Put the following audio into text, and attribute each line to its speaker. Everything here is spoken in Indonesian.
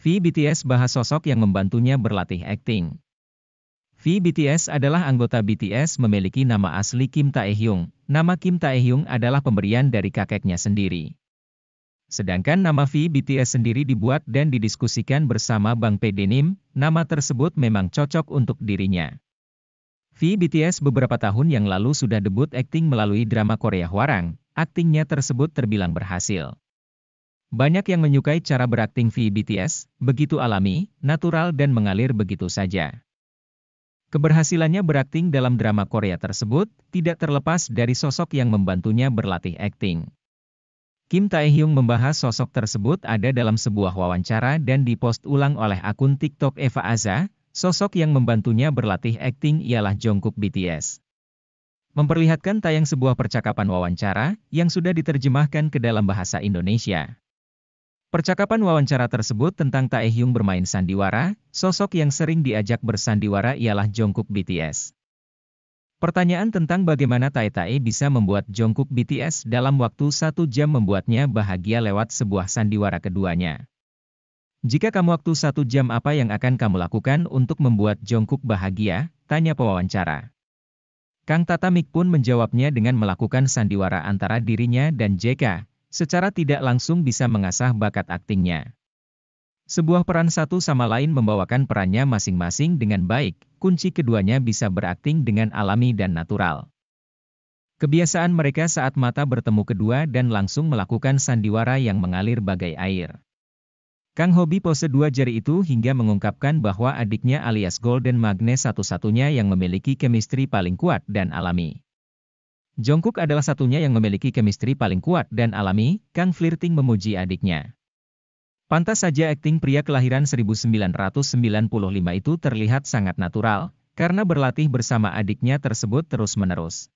Speaker 1: V BTS bahas sosok yang membantunya berlatih akting. V BTS adalah anggota BTS memiliki nama asli Kim Taehyung. Nama Kim Taehyung adalah pemberian dari kakeknya sendiri. Sedangkan nama V BTS sendiri dibuat dan didiskusikan bersama Bang P. Denim, nama tersebut memang cocok untuk dirinya. V BTS beberapa tahun yang lalu sudah debut akting melalui drama Korea Warang. aktingnya tersebut terbilang berhasil. Banyak yang menyukai cara berakting V BTS, begitu alami, natural dan mengalir begitu saja. Keberhasilannya berakting dalam drama Korea tersebut tidak terlepas dari sosok yang membantunya berlatih akting. Kim Taehyung membahas sosok tersebut ada dalam sebuah wawancara dan dipost ulang oleh akun TikTok Eva Aza, sosok yang membantunya berlatih akting ialah Jungkook BTS. Memperlihatkan tayang sebuah percakapan wawancara yang sudah diterjemahkan ke dalam bahasa Indonesia. Percakapan wawancara tersebut tentang Taehyung bermain sandiwara, sosok yang sering diajak bersandiwara ialah Jungkook BTS. Pertanyaan tentang bagaimana Tae Tae bisa membuat Jungkook BTS dalam waktu satu jam membuatnya bahagia lewat sebuah sandiwara keduanya. Jika kamu waktu satu jam apa yang akan kamu lakukan untuk membuat Jungkook bahagia, tanya pewawancara. Kang Tatamik pun menjawabnya dengan melakukan sandiwara antara dirinya dan JK, secara tidak langsung bisa mengasah bakat aktingnya. Sebuah peran satu sama lain membawakan perannya masing-masing dengan baik, kunci keduanya bisa berakting dengan alami dan natural. Kebiasaan mereka saat mata bertemu kedua dan langsung melakukan sandiwara yang mengalir bagai air. Kang Hobi pose dua jari itu hingga mengungkapkan bahwa adiknya alias Golden Magnet satu-satunya yang memiliki kemistri paling kuat dan alami. Jongkook adalah satunya yang memiliki kemistri paling kuat dan alami, Kang flirting memuji adiknya. Pantas saja akting pria kelahiran 1995 itu terlihat sangat natural, karena berlatih bersama adiknya tersebut terus-menerus.